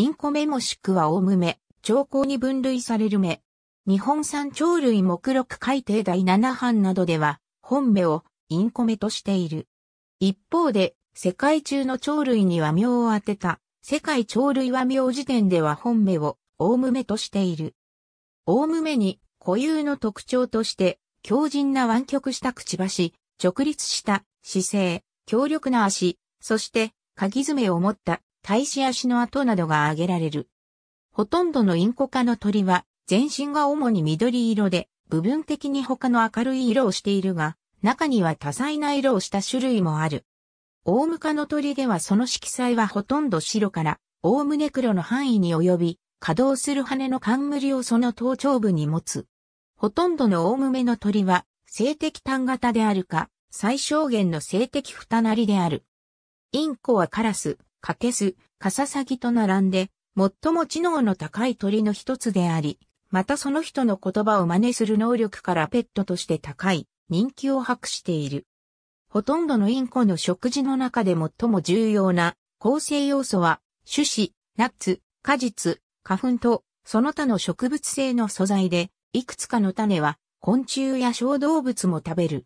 インコメもしくはオウムメ、長考に分類される目。日本産鳥類目録改定第7版などでは、本名をインコメとしている。一方で、世界中の鳥類には名を当てた、世界鳥類は名辞典では本名をオウムメとしている。オウムメに固有の特徴として、強靭な湾曲したくちばし、直立した姿勢、強力な足、そして、鍵爪を持った大し足の跡などが挙げられる。ほとんどのインコ科の鳥は、全身が主に緑色で、部分的に他の明るい色をしているが、中には多彩な色をした種類もある。オウム科の鳥ではその色彩はほとんど白から、ウムネク黒の範囲に及び、稼働する羽の冠をその頭頂部に持つ。ほとんどのオウム目の鳥は、性的単型であるか、最小限の性的二なりである。インコはカラス、カケス、カササギと並んで、最も知能の高い鳥の一つであり、またその人の言葉を真似する能力からペットとして高い人気を博している。ほとんどのインコの食事の中で最も重要な構成要素は、種子、ナッツ、果実、花粉と、その他の植物性の素材で、いくつかの種は昆虫や小動物も食べる。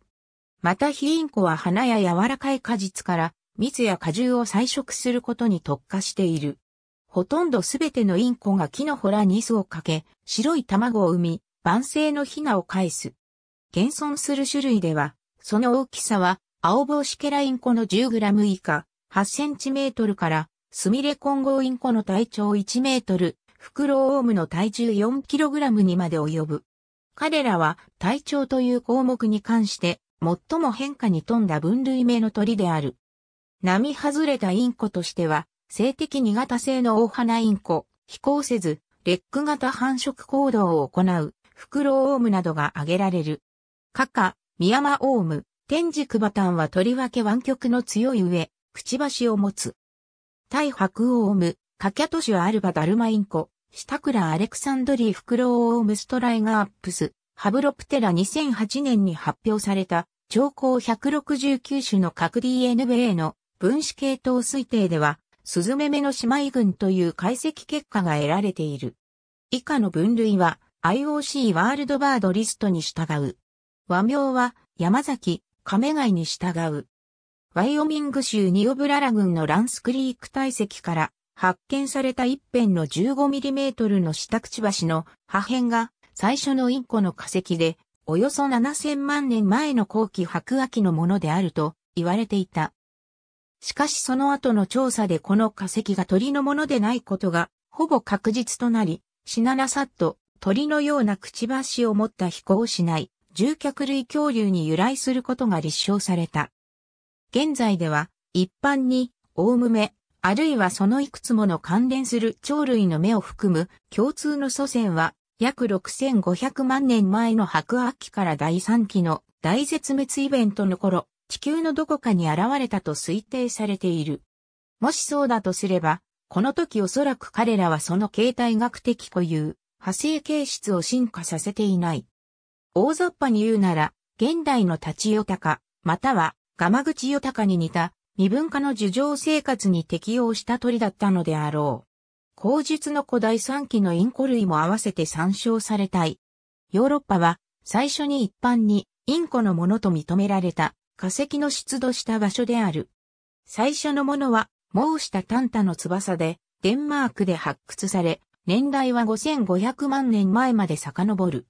またヒインコは花や柔らかい果実から蜜や果汁を採食することに特化している。ほとんどすべてのインコが木のほらに巣をかけ、白い卵を産み、万世のヒナを返す。現存する種類では、その大きさは、青帽子ケラインコの 10g 以下、8センチメートルから、スミレコンゴインコの体長1メートル、フクロオウムの体重 4kg にまで及ぶ。彼らは体長という項目に関して最も変化に富んだ分類名の鳥である。並外れたインコとしては、性的二型性の大花インコ、飛行せず、レック型繁殖行動を行う、フクロオウムなどが挙げられる。カカ、ミヤマオウム、天竺バタンはとりわけ湾曲の強い上、くちばしを持つ。タイハクオウム、カキャトシュアルバダルマインコ、シタクラアレクサンドリーフクロオウムストライガーアップス、ハブロプテラ2008年に発表された、超高169種の核 DNA の分子系統推定では、スズメメの姉妹群という解析結果が得られている。以下の分類は IOC ワールドバードリストに従う。和名は山崎、亀貝に従う。ワイオミング州ニオブララ郡のランスクリーク体積から発見された一辺の 15mm の下くちばしの破片が最初のインコの化石でおよそ7000万年前の後期白亜紀のものであると言われていた。しかしその後の調査でこの化石が鳥のものでないことが、ほぼ確実となり、しななさっと鳥のようなくちばしを持った飛行しない、獣脚類恐竜に由来することが立証された。現在では、一般に、オウムメ、あるいはそのいくつもの関連する鳥類の目を含む共通の祖先は、約6500万年前の白亜紀から第3期の大絶滅イベントの頃、地球のどこかに現れたと推定されている。もしそうだとすれば、この時おそらく彼らはその形態学的固有、派生形質を進化させていない。大雑把に言うなら、現代の立ちヨたか、またはガマ口ヨタに似た未分化の樹上生活に適応した鳥だったのであろう。口述の古代三期のインコ類も合わせて参照されたい。ヨーロッパは最初に一般にインコのものと認められた化石の出土した場所である。最初のものは、毛したタンタの翼で、デンマークで発掘され、年代は5500万年前まで遡る。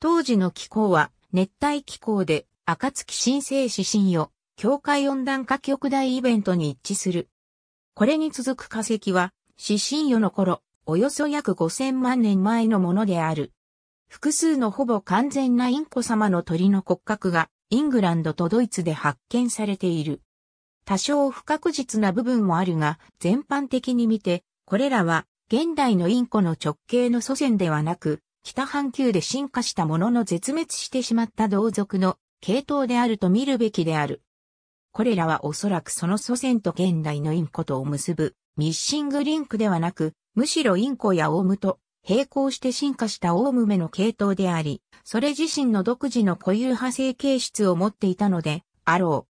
当時の気候は熱帯気候で、暁新生指針よ、境界温暖化極大イベントに一致する。これに続く化石は、指針よの頃、およそ約5000万年前のものである。複数のほぼ完全なインコ様の鳥の骨格がイングランドとドイツで発見されている。多少不確実な部分もあるが、全般的に見て、これらは現代のインコの直系の祖先ではなく、北半球で進化したものの絶滅してしまった同族の系統であると見るべきである。これらはおそらくその祖先と現代のインコとを結ぶミッシングリンクではなく、むしろインコやオウムと並行して進化したオウムメの系統であり、それ自身の独自の固有派生形質を持っていたので、あろ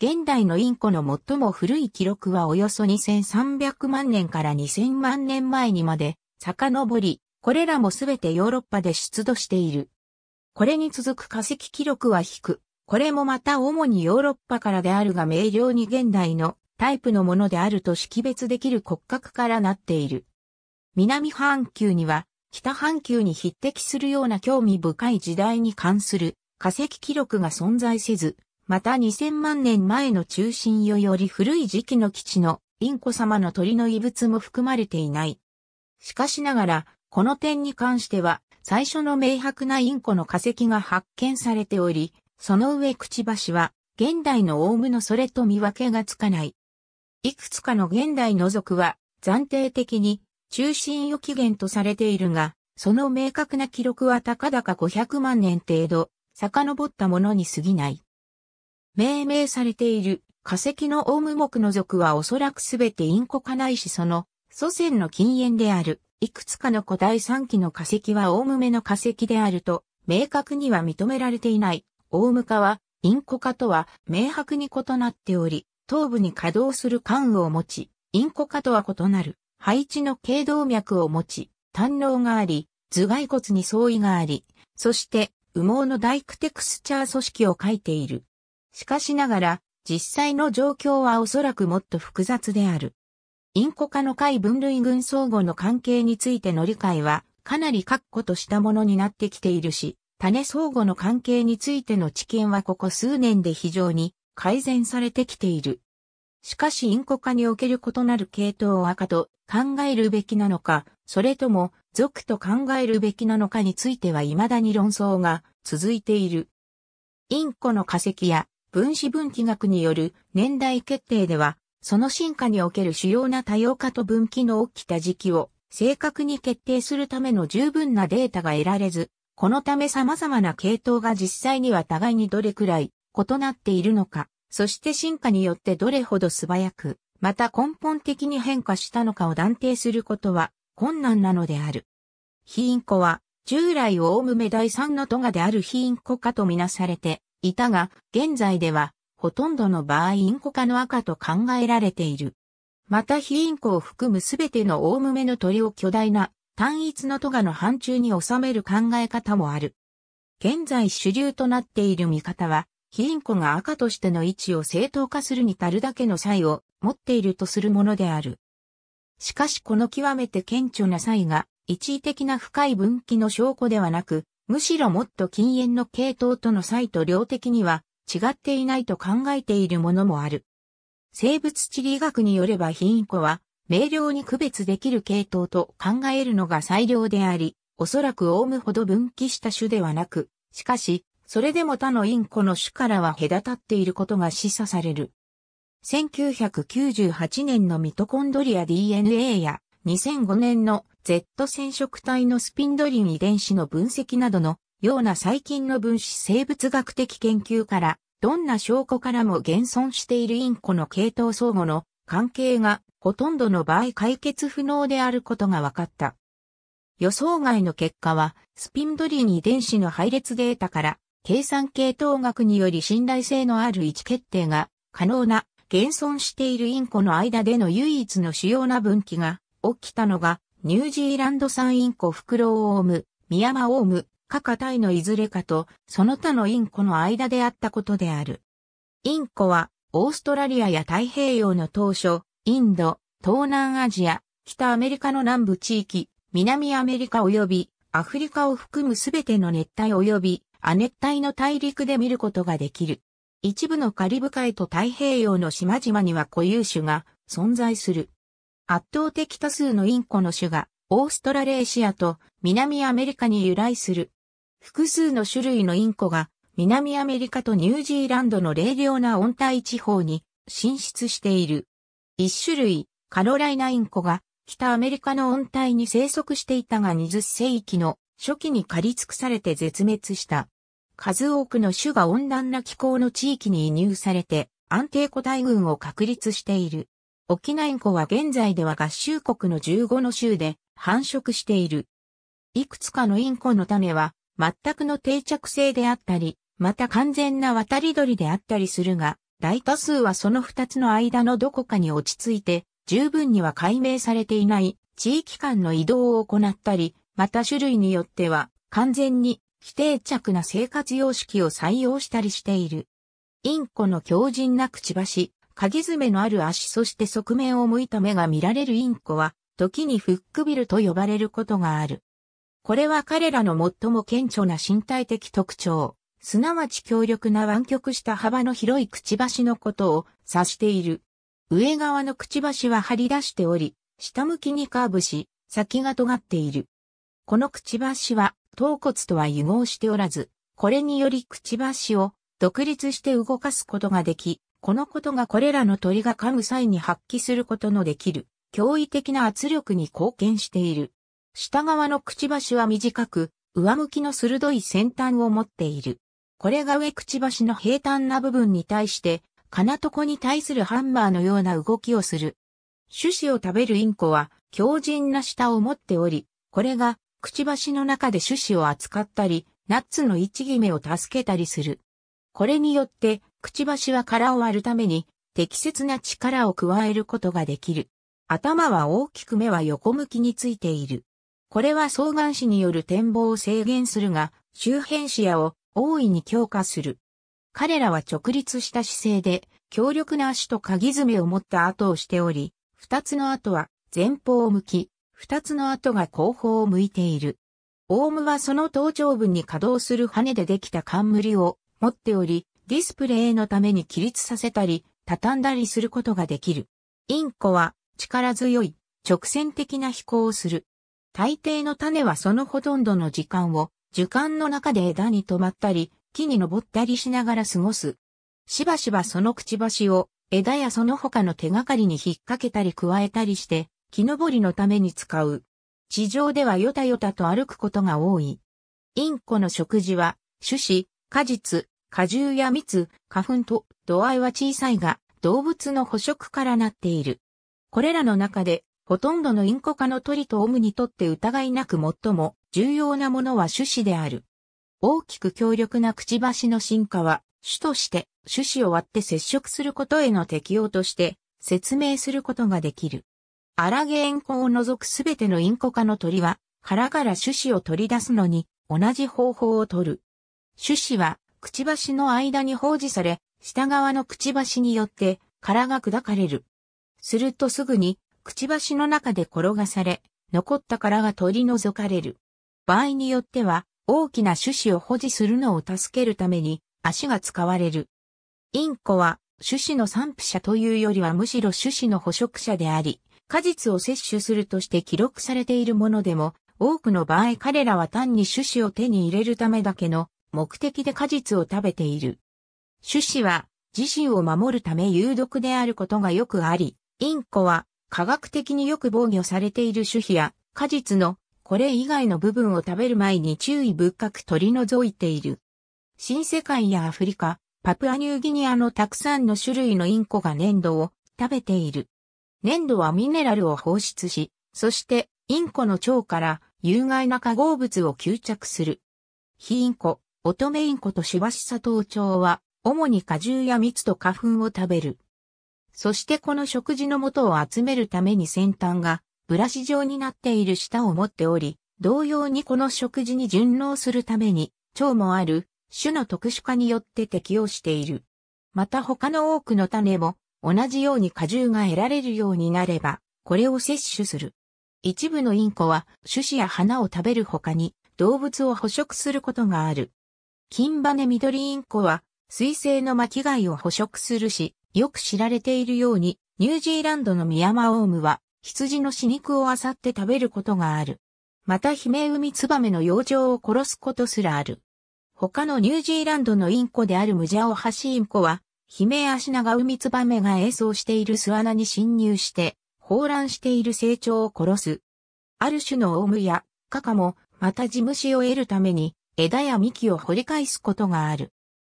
う。現代のインコの最も古い記録はおよそ2300万年から2000万年前にまで遡り、これらもすべてヨーロッパで出土している。これに続く化石記録は低く、これもまた主にヨーロッパからであるが明瞭に現代のタイプのものであると識別できる骨格からなっている。南半球には、北半球に匹敵するような興味深い時代に関する化石記録が存在せず、また2000万年前の中心よより古い時期の基地のインコ様の鳥の遺物も含まれていない。しかしながら、この点に関しては、最初の明白なインコの化石が発見されており、その上くちばしは、現代のオウムのそれと見分けがつかない。いくつかの現代の族は、暫定的に中心予期限とされているが、その明確な記録は高々500万年程度、遡ったものに過ぎない。命名されている化石のオウム木の属はおそらくすべてインコ化ないしその祖先の禁煙である、いくつかの古代産期の化石はオウム目の化石であると、明確には認められていない。オウム化は、インコ化とは明白に異なっており、頭部に稼働する管を持ち、インコ化とは異なる。配置の頸動脈を持ち、胆嚢があり、頭蓋骨に相違があり、そして羽毛のダイクテクスチャー組織を書いている。しかしながら、実際の状況はおそらくもっと複雑である。インコ科の貝分類群相互の関係についての理解は、かなり確固としたものになってきているし、種相互の関係についての知見はここ数年で非常に改善されてきている。しかしインコ科における異なる系統を赤と考えるべきなのか、それとも俗と考えるべきなのかについては未だに論争が続いている。インコの化石や分子分岐学による年代決定では、その進化における主要な多様化と分岐の起きた時期を正確に決定するための十分なデータが得られず、このため様々な系統が実際には互いにどれくらい異なっているのか、そして進化によってどれほど素早く、また根本的に変化したのかを断定することは困難なのである。ヒインコは、従来オウムメ第3のトガであるヒインコ科とみなされていたが、現在では、ほとんどの場合インコ科の赤と考えられている。またヒインコを含むすべてのオウムメの鳥を巨大な単一のトガの範疇に収める考え方もある。現在主流となっている見方は、ヒインコが赤としての位置を正当化するに足るだけの才を持っているとするものである。しかしこの極めて顕著な才が一時的な深い分岐の証拠ではなく、むしろもっと禁煙の系統との際と量的には違っていないと考えているものもある。生物地理学によれば貧ンコは明瞭に区別できる系統と考えるのが最良であり、おそらくオウムほど分岐した種ではなく、しかしそれでも他のインコの種からは隔たっていることが示唆される。1998年のミトコンドリア DNA や2005年の Z 染色体のスピンドリン遺伝子の分析などのような細菌の分子生物学的研究からどんな証拠からも現存しているインコの系統相互の関係がほとんどの場合解決不能であることが分かった。予想外の結果はスピンドリン遺伝子の配列データから計算系統学により信頼性のある位置決定が可能な現存しているインコの間での唯一の主要な分岐が起きたのがニュージーランド産インコフクロウオウム、ミヤマオウム、カカタイのいずれかとその他のインコの間であったことである。インコはオーストラリアや太平洋の当初、インド、東南アジア、北アメリカの南部地域、南アメリカ及びアフリカを含むすべての熱帯及び亜熱帯の大陸で見ることができる。一部のカリブ海と太平洋の島々には固有種が存在する。圧倒的多数のインコの種がオーストラレーシアと南アメリカに由来する。複数の種類のインコが南アメリカとニュージーランドの冷涼な温帯地方に進出している。一種類、カロライナインコが北アメリカの温帯に生息していたが20世紀の初期に狩り尽くされて絶滅した。数多くの種が温暖な気候の地域に移入されて安定個体群を確立している。沖縄インコは現在では合衆国の15の州で繁殖している。いくつかのインコの種は全くの定着性であったり、また完全な渡り鳥であったりするが、大多数はその2つの間のどこかに落ち着いて、十分には解明されていない地域間の移動を行ったり、また種類によっては完全に非定着な生活様式を採用したりしている。インコの強靭なくちばし、鍵爪のある足そして側面を向いた目が見られるインコは、時にフックビルと呼ばれることがある。これは彼らの最も顕著な身体的特徴、すなわち強力な湾曲した幅の広いくちばしのことを指している。上側のくちばしは張り出しており、下向きにカーブし、先が尖っている。このくちばしは頭骨とは融合しておらず、これによりくちばしを独立して動かすことができ、このことがこれらの鳥が噛む際に発揮することのできる驚異的な圧力に貢献している。下側のくちばしは短く、上向きの鋭い先端を持っている。これが上くちばしの平坦な部分に対して、金床に対するハンマーのような動きをする。種子を食べるインコは強靭な舌を持っており、これがくちばしの中で種子を扱ったり、ナッツの一決めを助けたりする。これによって、くちばしは殻を割るために、適切な力を加えることができる。頭は大きく目は横向きについている。これは双眼視による展望を制限するが、周辺視野を大いに強化する。彼らは直立した姿勢で、強力な足と鍵爪を持った後をしており、二つの後は前方を向き、二つの跡が後方を向いている。オウムはその頭頂部に稼働する羽でできた冠を持っており、ディスプレイのために起立させたり、畳んだりすることができる。インコは力強い直線的な飛行をする。大抵の種はそのほとんどの時間を樹間の中で枝に止まったり、木に登ったりしながら過ごす。しばしばそのくちばしを枝やその他の手がかりに引っ掛けたり加えたりして木登りのために使う。地上ではヨタヨタと歩くことが多い。インコの食事は、種子、果実、果汁や蜜、花粉と度合いは小さいが、動物の捕食からなっている。これらの中で、ほとんどのインコ科の鳥とオムにとって疑いなく最も重要なものは種子である。大きく強力なくちばしの進化は、種として種子を割って接触することへの適応として説明することができる。アラゲンコを除くすべてのインコ科の鳥は、殻から種子を取り出すのに、同じ方法を取る。種子は、くちばしの間に放置され、下側のくちばしによって殻が砕かれる。するとすぐに、くちばしの中で転がされ、残った殻が取り除かれる。場合によっては、大きな種子を保持するのを助けるために、足が使われる。インコは、種子の散布者というよりはむしろ種子の捕食者であり、果実を摂取するとして記録されているものでも、多くの場合彼らは単に種子を手に入れるためだけの目的で果実を食べている。種子は自身を守るため有毒であることがよくあり、インコは科学的によく防御されている種子や果実のこれ以外の部分を食べる前に注意深く取り除いている。新世界やアフリカ、パプアニューギニアのたくさんの種類のインコが粘土を食べている。粘土はミネラルを放出し、そしてインコの腸から有害な化合物を吸着する。ヒインコ、乙女インコとシバシサトウチョウは、主に果汁や蜜と花粉を食べる。そしてこの食事の元を集めるために先端がブラシ状になっている舌を持っており、同様にこの食事に順応するために腸もある種の特殊化によって適応している。また他の多くの種も同じように果汁が得られるようになれば、これを摂取する。一部のインコは種子や花を食べる他に動物を捕食することがある。金羽緑インコは水星の巻貝を捕食するし、よく知られているように、ニュージーランドのミヤマオウムは羊の死肉を漁って食べることがある。またヒメウミツバメの幼鳥を殺すことすらある。他のニュージーランドのインコであるムジャオハシインコはヒメアシナガウミツバメが営巣している巣穴に侵入して、放卵している成長を殺す。ある種のオウムやカカも、また地虫を得るために、枝や幹を掘り返すことがある。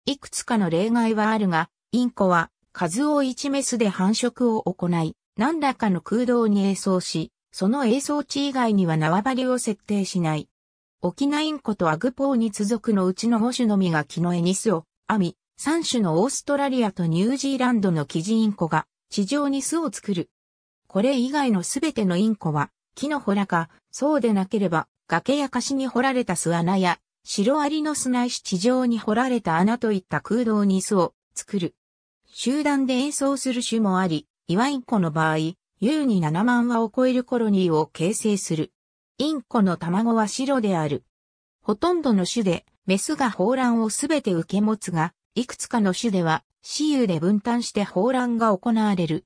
いくつかの例外はあるが、インコは、数を一メスで繁殖を行い、何らかの空洞に営巣し、その営巣地以外には縄張りを設定しない。沖縄インコとアグポーに続くのうちの5種のみが木のエニスを、編み、3種のオーストラリアとニュージーランドのキジインコが地上に巣を作る。これ以外のすべてのインコは木のほらか、そうでなければ崖や貸しに掘られた巣穴やシロアリの巣ないし地上に掘られた穴といった空洞に巣を作る。集団で演奏する種もあり、岩インコの場合、優に7万羽を超えるコロニーを形成する。インコの卵は白である。ほとんどの種で、メスが抱卵をすべて受け持つが、いくつかの種では、雌雄で分担して放卵が行われる。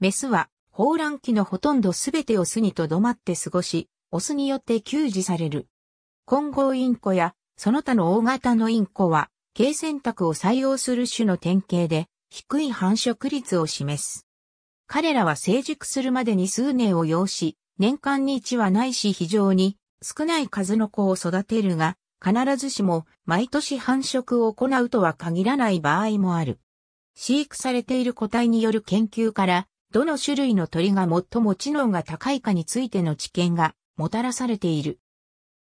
メスは、放卵期のほとんどすべてを巣にとどまって過ごし、オスによって給仕される。混合インコや、その他の大型のインコは、軽選択を採用する種の典型で、低い繁殖率を示す。彼らは成熟するまでに数年を要し、年間に1はないし非常に少ない数の子を育てるが、必ずしも毎年繁殖を行うとは限らない場合もある。飼育されている個体による研究から、どの種類の鳥が最も知能が高いかについての知見がもたらされている。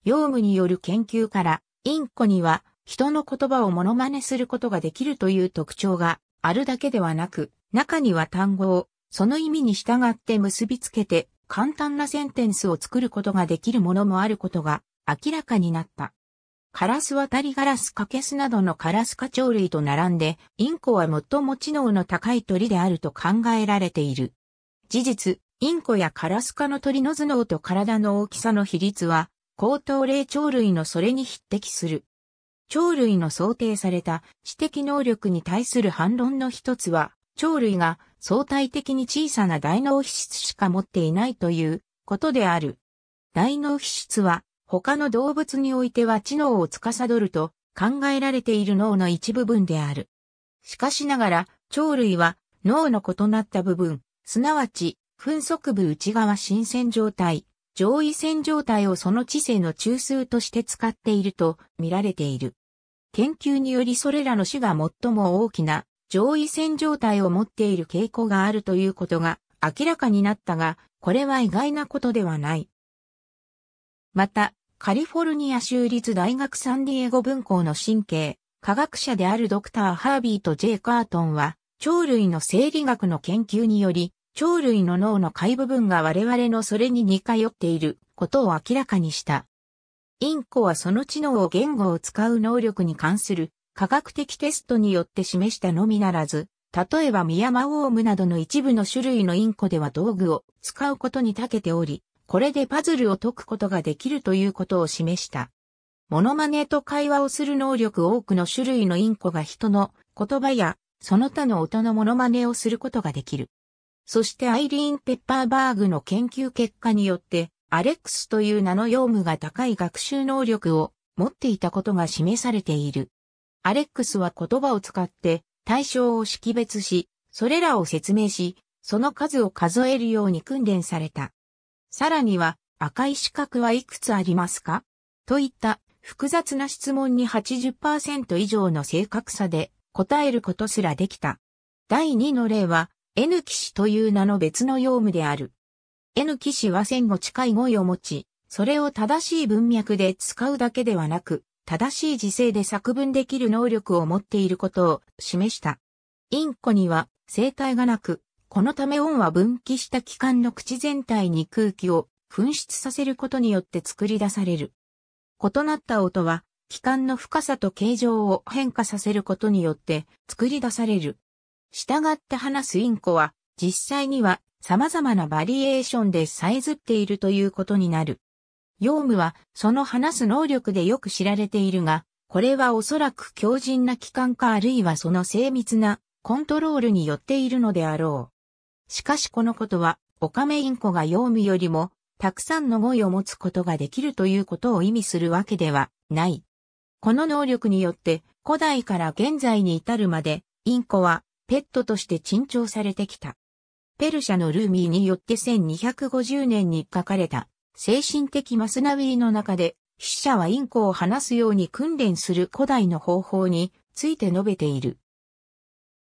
用具による研究から、インコには人の言葉をモノマネすることができるという特徴があるだけではなく、中には単語をその意味に従って結びつけて簡単なセンテンスを作ることができるものもあることが明らかになった。カラス渡タリガラスカケスなどのカラス科鳥類と並んで、インコは最も知能の高い鳥であると考えられている。事実、インコやカラス科の鳥の頭脳と体の大きさの比率は、高等霊鳥類のそれに匹敵する。鳥類の想定された知的能力に対する反論の一つは、鳥類が相対的に小さな大脳皮質しか持っていないということである。大脳皮質は他の動物においては知能を司ると考えられている脳の一部分である。しかしながら、鳥類は脳の異なった部分、すなわち、分足部内側新鮮状態、上位線状態をその知性の中枢として使っていると見られている。研究によりそれらの種が最も大きな上位線状態を持っている傾向があるということが明らかになったが、これは意外なことではない。また、カリフォルニア州立大学サンディエゴ分校の神経、科学者であるドクター・ハービーと J. カートンは、鳥類の生理学の研究により、鳥類の脳の下部分が我々のそれに似通っていることを明らかにした。インコはその知能を言語を使う能力に関する科学的テストによって示したのみならず、例えばミヤマウォームなどの一部の種類のインコでは道具を使うことに長けており、これでパズルを解くことができるということを示した。モノマネと会話をする能力多くの種類のインコが人の言葉やその他の音のモノマネをすることができる。そしてアイリーン・ペッパーバーグの研究結果によって、アレックスという名の用具が高い学習能力を持っていたことが示されている。アレックスは言葉を使って対象を識別し、それらを説明し、その数を数えるように訓練された。さらには赤い四角はいくつありますかといった複雑な質問に80%以上の正確さで答えることすらできた。第2の例は N 騎士という名の別の用務である。N 騎士は戦後近い語彙を持ち、それを正しい文脈で使うだけではなく、正しい時勢で作文できる能力を持っていることを示した。インコには生態がなく、このため音は分岐した機関の口全体に空気を噴出させることによって作り出される。異なった音は、気管の深さと形状を変化させることによって作り出される。従って話すインコは、実際には様々なバリエーションでさえずっているということになる。ヨウムはその話す能力でよく知られているが、これはおそらく強靭な機関かあるいはその精密なコントロールによっているのであろう。しかしこのことは、オカメインコがヨウミよりも、たくさんの語彙を持つことができるということを意味するわけではない。この能力によって、古代から現在に至るまで、インコはペットとして珍重されてきた。ペルシャのルーミーによって1250年に書かれた、精神的マスナウィーの中で、筆者はインコを話すように訓練する古代の方法について述べている。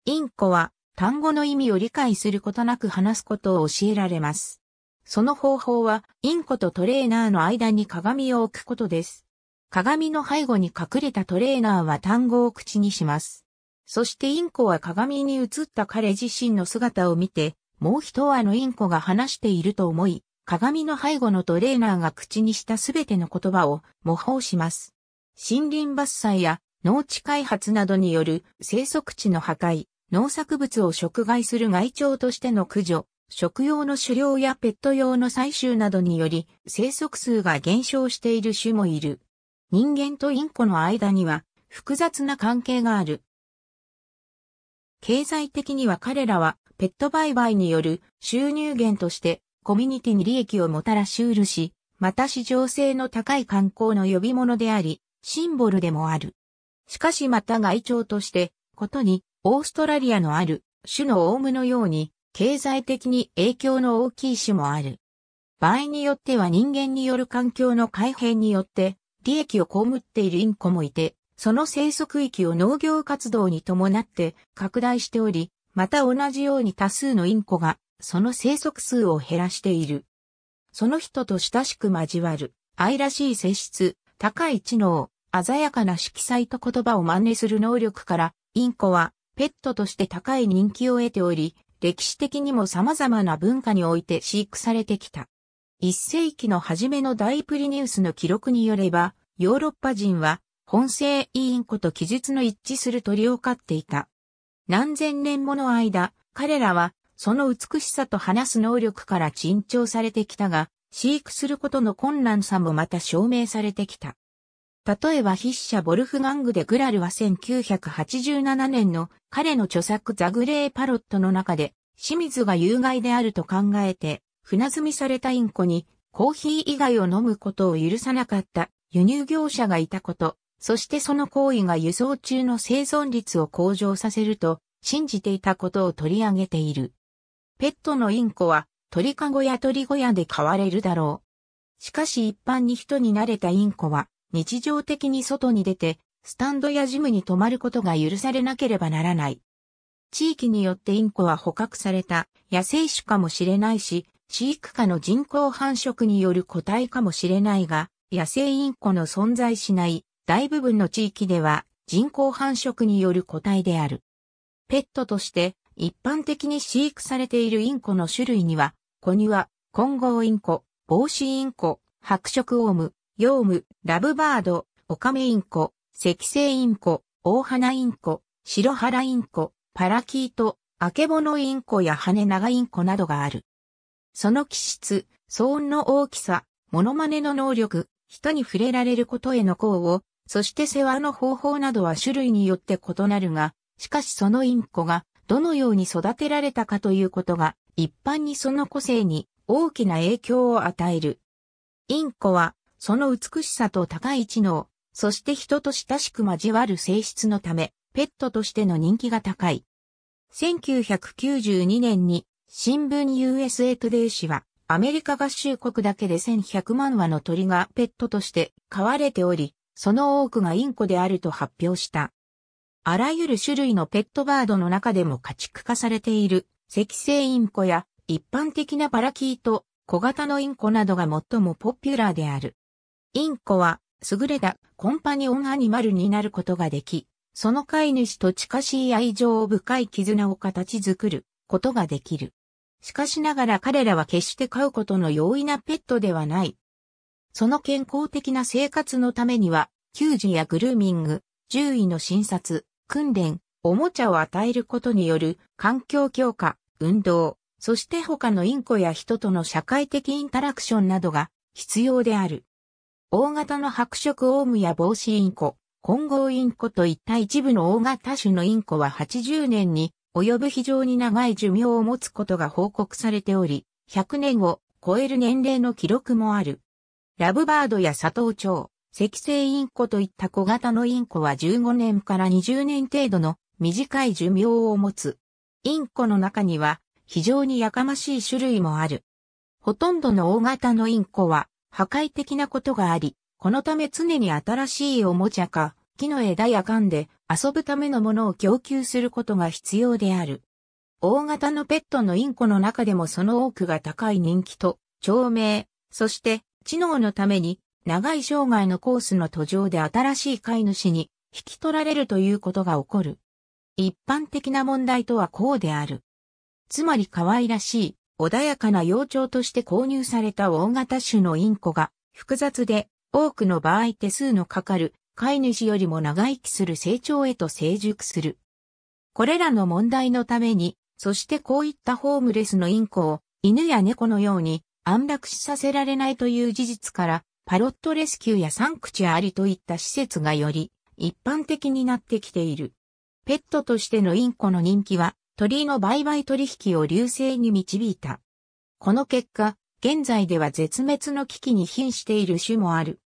インコは単語の意味を理解することなく話すことを教えられます。その方法は、インコとトレーナーの間に鏡を置くことです。鏡の背後に隠れたトレーナーは単語を口にします。そしてインコは鏡に映った彼自身の姿を見て、もう一羽のインコが話していると思い、鏡の背後のトレーナーが口にしたすべての言葉を模倣します。森林伐採や農地開発などによる生息地の破壊、農作物を食害する害鳥としての駆除、食用の狩猟やペット用の採集などにより生息数が減少している種もいる。人間とインコの間には複雑な関係がある。経済的には彼らはペット売買による収入源としてコミュニティに利益をもたらしうるし、また市場性の高い観光の呼び物であり、シンボルでもある。しかしまた外鳥として、ことにオーストラリアのある種のオウムのように経済的に影響の大きい種もある。場合によっては人間による環境の改変によって利益を被っているインコもいて、その生息域を農業活動に伴って拡大しており、また同じように多数のインコがその生息数を減らしている。その人と親しく交わる愛らしい性質、高い知能、鮮やかな色彩と言葉を真似する能力から、インコはペットとして高い人気を得ており、歴史的にも様々な文化において飼育されてきた。一世紀の初めの大プリニウスの記録によれば、ヨーロッパ人は本性委員子と記述の一致する鳥を飼っていた。何千年もの間、彼らはその美しさと話す能力から珍重されてきたが、飼育することの困難さもまた証明されてきた。例えば筆者ボルフガングでグラルは1987年の彼の著作ザグレーパロットの中で、清水が有害であると考えて、船積みされたインコにコーヒー以外を飲むことを許さなかった輸入業者がいたこと、そしてその行為が輸送中の生存率を向上させると信じていたことを取り上げている。ペットのインコは鳥かごや鳥小屋で飼われるだろう。しかし一般に人に慣れたインコは日常的に外に出て、スタンドやジムに泊まることが許されなければならない。地域によってインコは捕獲された野生種かもしれないし、飼育下の人工繁殖による個体かもしれないが、野生インコの存在しない大部分の地域では人工繁殖による個体である。ペットとして一般的に飼育されているインコの種類には、子には、混合インコ、帽子インコ、白色オウム、ヨウム、ラブバード、オカメインコ、赤星インコ、大花インコ、白原インコ、パラキート、アケボノインコや羽長インコなどがある。その気質、騒音の大きさ、モノマネの能力、人に触れられることへの功を、そして世話の方法などは種類によって異なるが、しかしそのインコがどのように育てられたかということが一般にその個性に大きな影響を与える。インコはその美しさと高い知能、そして人と親しく交わる性質のため、ペットとしての人気が高い。1992年に新聞 USA トゥデイ誌はアメリカ合衆国だけで1100万羽の鳥がペットとして飼われており、その多くがインコであると発表した。あらゆる種類のペットバードの中でも家畜化されている赤星インコや一般的なパラキート、小型のインコなどが最もポピュラーである。インコは優れたコンパニオンアニマルになることができ、その飼い主と近しい愛情を深い絆を形作ることができる。しかしながら彼らは決して飼うことの容易なペットではない。その健康的な生活のためには、給仕やグルーミング、獣医の診察、訓練、おもちゃを与えることによる環境強化、運動、そして他のインコや人との社会的インタラクションなどが必要である。大型の白色オウムや帽子インコ、混合インコといった一部の大型種のインコは80年に及ぶ非常に長い寿命を持つことが報告されており、100年を超える年齢の記録もある。ラブバードやサトウチョウ、赤星インコといった小型のインコは15年から20年程度の短い寿命を持つ。インコの中には非常にやかましい種類もある。ほとんどの大型のインコは破壊的なことがあり、このため常に新しいおもちゃか、木の枝や缶で遊ぶためのものを供給することが必要である。大型のペットのインコの中でもその多くが高い人気と、長命、そして知能のために長い生涯のコースの途上で新しい飼い主に引き取られるということが起こる。一般的な問題とはこうである。つまり可愛らしい、穏やかな幼鳥として購入された大型種のインコが複雑で多くの場合手数のかかる飼い主よりも長生きする成長へと成熟する。これらの問題のために、そしてこういったホームレスのインコを犬や猫のように安楽死させられないという事実から、パロットレスキューやサンクチュアリといった施設がより一般的になってきている。ペットとしてのインコの人気は鳥居の売買取引を流星に導いた。この結果、現在では絶滅の危機に瀕している種もある。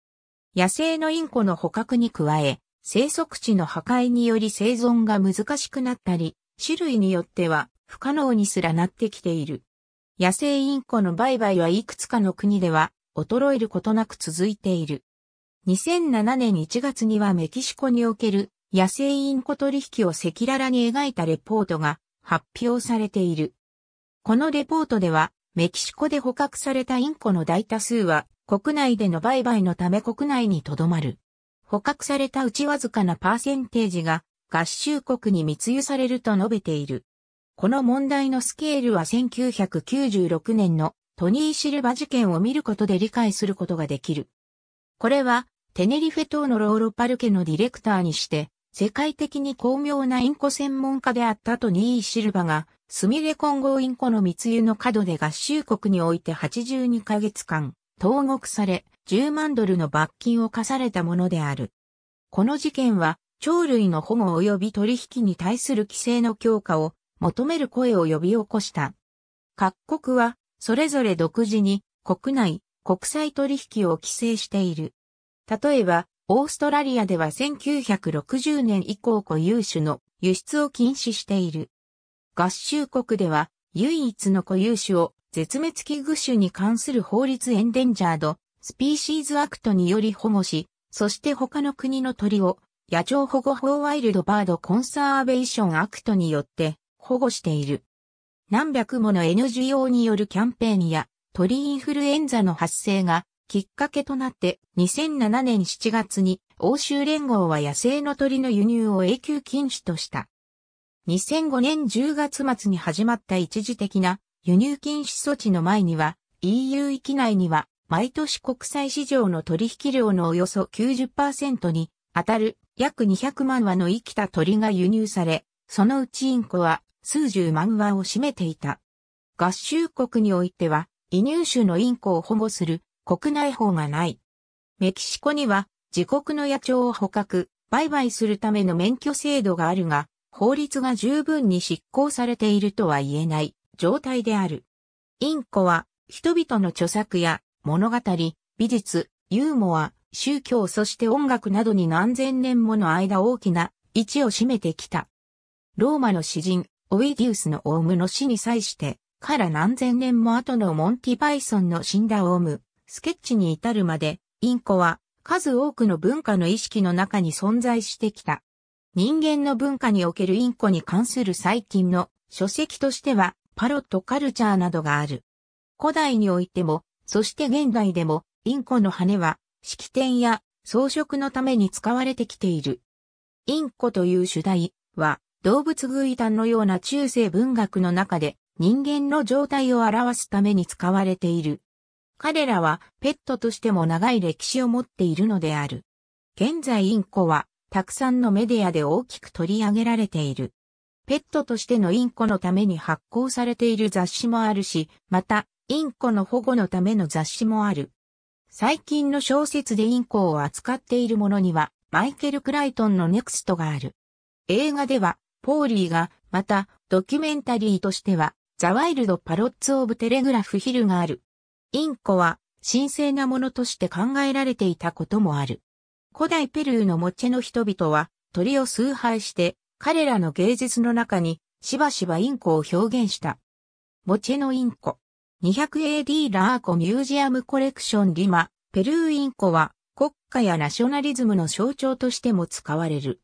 野生のインコの捕獲に加え、生息地の破壊により生存が難しくなったり、種類によっては不可能にすらなってきている。野生インコの売買はいくつかの国では衰えることなく続いている。2007年1月にはメキシコにおける野生インコ取引を赤裸々に描いたレポートが発表されている。このレポートでは、メキシコで捕獲されたインコの大多数は、国内での売買のため国内にとどまる。捕獲されたうちわずかなパーセンテージが合衆国に密輸されると述べている。この問題のスケールは1996年のトニー・シルバ事件を見ることで理解することができる。これはテネリフェ島のローロパルケのディレクターにして世界的に巧妙なインコ専門家であったトニー・シルバが、スミレ混合インコの密輸の角で合衆国において82ヶ月間、投獄され、10万ドルの罰金を課されたものである。この事件は、鳥類の保護及び取引に対する規制の強化を求める声を呼び起こした。各国は、それぞれ独自に、国内、国際取引を規制している。例えば、オーストラリアでは1960年以降固有種の輸出を禁止している。合衆国では唯一の固有種を絶滅危惧種に関する法律エンデンジャード、スピーシーズアクトにより保護し、そして他の国の鳥を野鳥保護法ワイルドバードコンサーベーションアクトによって保護している。何百もの NGO によるキャンペーンや鳥インフルエンザの発生がきっかけとなって2007年7月に欧州連合は野生の鳥の輸入を永久禁止とした。2005年10月末に始まった一時的な輸入禁止措置の前には EU 域内には毎年国際市場の取引量のおよそ90%に当たる約200万羽の生きた鳥が輸入され、そのうちインコは数十万羽を占めていた。合衆国においては、移入種のインコを保護する国内法がない。メキシコには自国の野鳥を捕獲、売買するための免許制度があるが、法律が十分に執行されているとは言えない状態である。インコは人々の著作や物語、美術、ユーモア、宗教そして音楽などに何千年もの間大きな位置を占めてきた。ローマの詩人、オイディウスのオウムの死に際して、から何千年も後のモンティ・パイソンの死んだオウム、スケッチに至るまで、インコは数多くの文化の意識の中に存在してきた。人間の文化におけるインコに関する最近の書籍としては、パロットカルチャーなどがある。古代においても、そして現代でも、インコの羽は、式典や装飾のために使われてきている。インコという主題は、動物偶談のような中世文学の中で、人間の状態を表すために使われている。彼らはペットとしても長い歴史を持っているのである。現在インコはたくさんのメディアで大きく取り上げられている。ペットとしてのインコのために発行されている雑誌もあるし、また、インコの保護のための雑誌もある。最近の小説でインコを扱っているものには、マイケル・クライトンのネクストがある。映画では、ポーリーが、また、ドキュメンタリーとしては、ザ・ワイルド・パロッツ・オブ・テレグラフ・ヒルがある。インコは神聖なものとして考えられていたこともある。古代ペルーのモチェの人々は鳥を崇拝して彼らの芸術の中にしばしばインコを表現した。モチェのインコ。200AD ラーコミュージアムコレクションリマ、ペルーインコは国家やナショナリズムの象徴としても使われる。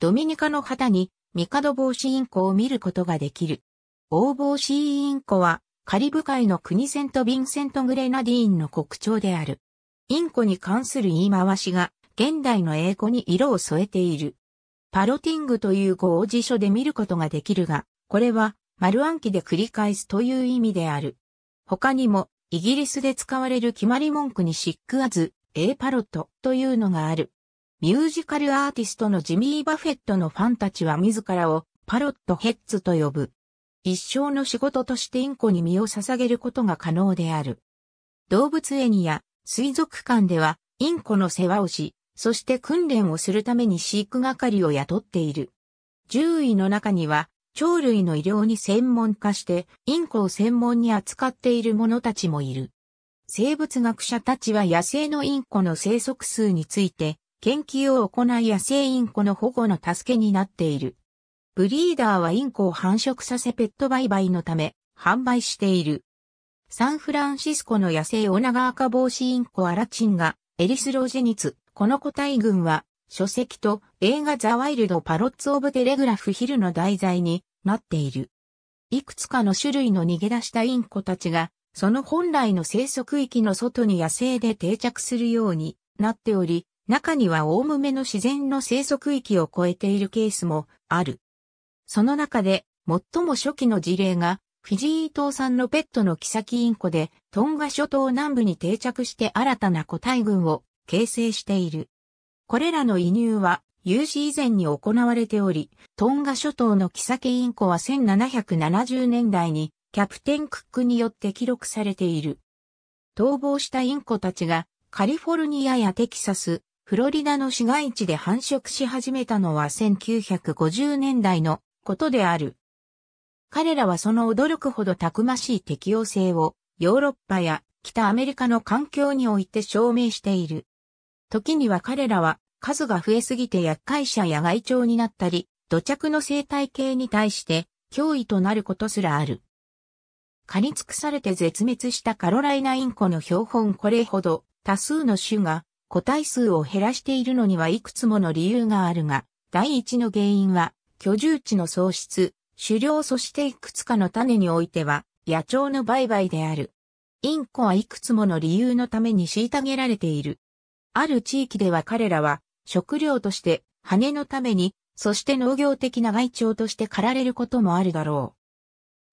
ドミニカの旗にミカド帽子インコを見ることができる。大帽子インコはカリブ海の国セント・ヴィンセント・グレナディーンの国鳥である。インコに関する言い回しが現代の英語に色を添えている。パロティングという語を辞書で見ることができるが、これは丸暗記で繰り返すという意味である。他にも、イギリスで使われる決まり文句にシックアズ、エーパロットというのがある。ミュージカルアーティストのジミー・バフェットのファンたちは自らをパロットヘッズと呼ぶ。一生の仕事としてインコに身を捧げることが可能である。動物園や水族館ではインコの世話をし、そして訓練をするために飼育係を雇っている。獣医の中には、鳥類の医療に専門化して、インコを専門に扱っている者たちもいる。生物学者たちは野生のインコの生息数について、研究を行い野生インコの保護の助けになっている。ブリーダーはインコを繁殖させペット売買のため販売している。サンフランシスコの野生オナガアカボウシインコアラチンがエリスロジェニツ。この個体群は書籍と映画ザワイルドパロッツオブテレグラフヒルの題材になっている。いくつかの種類の逃げ出したインコたちがその本来の生息域の外に野生で定着するようになっており、中にはおむめの自然の生息域を超えているケースもある。その中で、最も初期の事例が、フィジー島産のペットのキサキインコで、トンガ諸島南部に定着して新たな個体群を形成している。これらの移入は、有史以前に行われており、トンガ諸島のキサキインコは1770年代に、キャプテン・クックによって記録されている。逃亡したインコたちが、カリフォルニアやテキサス、フロリダの市街地で繁殖し始めたのは1950年代のことである。彼らはその驚くほどたくましい適応性をヨーロッパや北アメリカの環境において証明している。時には彼らは数が増えすぎて厄介者や害鳥になったり、土着の生態系に対して脅威となることすらある。蚊に尽くされて絶滅したカロライナインコの標本これほど多数の種が個体数を減らしているのにはいくつもの理由があるが、第一の原因は居住地の喪失、狩猟そしていくつかの種においては、野鳥の売買である。インコはいくつもの理由のために虐げられている。ある地域では彼らは、食料として、羽のために、そして農業的な害鳥として狩られることもあるだろう。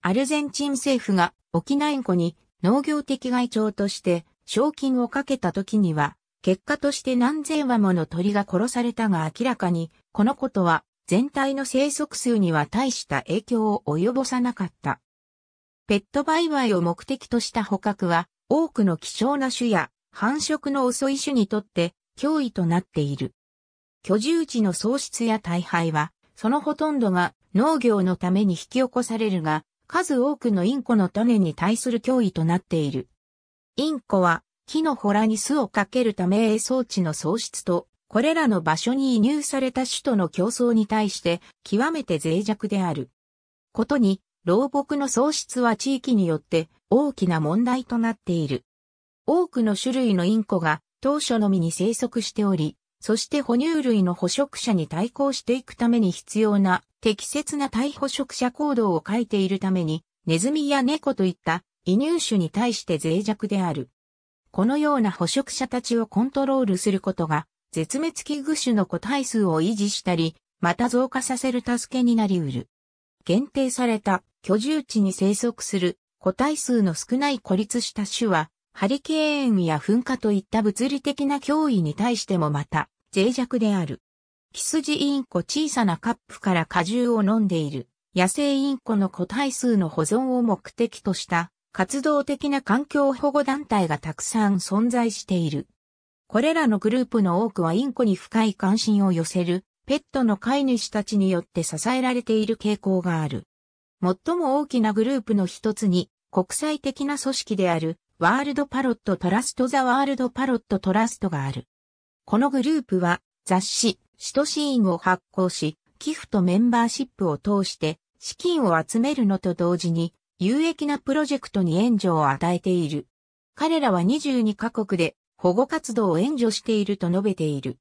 アルゼンチン政府が沖縄インコに農業的害鳥として賞金をかけた時には、結果として何千羽もの鳥が殺されたが明らかに、このことは全体の生息数には大した影響を及ぼさなかった。ペット売買を目的とした捕獲は、多くの希少な種や繁殖の遅い種にとって脅威となっている。居住地の喪失や大敗は、そのほとんどが農業のために引き起こされるが、数多くのインコの種に対する脅威となっている。インコは木の洞に巣をかけるため装置の喪失とこれらの場所に移入された種との競争に対して極めて脆弱である。ことに、老木の喪失は地域によって大きな問題となっている。多くの種類のインコが当初のみに生息しており、そして哺乳類の捕食者に対抗していくために必要な適切な対捕食者行動を書いているために、ネズミや猫といった移入種に対して脆弱である。このような捕食者たちをコントロールすることが絶滅危惧種の個体数を維持したり、また増加させる助けになりうる。限定された居住地に生息する個体数の少ない孤立した種は、ハリケーンや噴火といった物理的な脅威に対してもまた脆弱である。キスジインコ小さなカップから果汁を飲んでいる野生インコの個体数の保存を目的とした活動的な環境保護団体がたくさん存在している。これらのグループの多くはインコに深い関心を寄せる、ペットの飼い主たちによって支えられている傾向がある。最も大きなグループの一つに、国際的な組織である、ワールドパロットトラストザワールドパロットトラストがある。このグループは、雑誌、シトシーンを発行し、寄付とメンバーシップを通して、資金を集めるのと同時に、有益なプロジェクトに援助を与えている。彼らは22カ国で保護活動を援助していると述べている。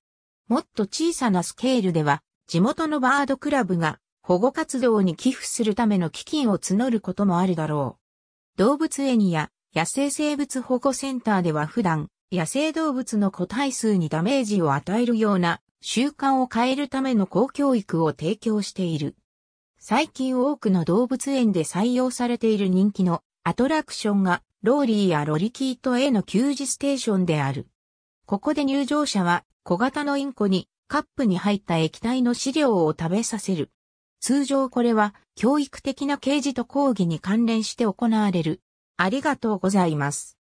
もっと小さなスケールでは、地元のバードクラブが保護活動に寄付するための基金を募ることもあるだろう。動物園や野生生物保護センターでは普段、野生動物の個体数にダメージを与えるような習慣を変えるための公教育を提供している。最近多くの動物園で採用されている人気のアトラクションがローリーやロリキートへの給仕ステーションである。ここで入場者は小型のインコにカップに入った液体の飼料を食べさせる。通常これは教育的な啓示と講義に関連して行われる。ありがとうございます。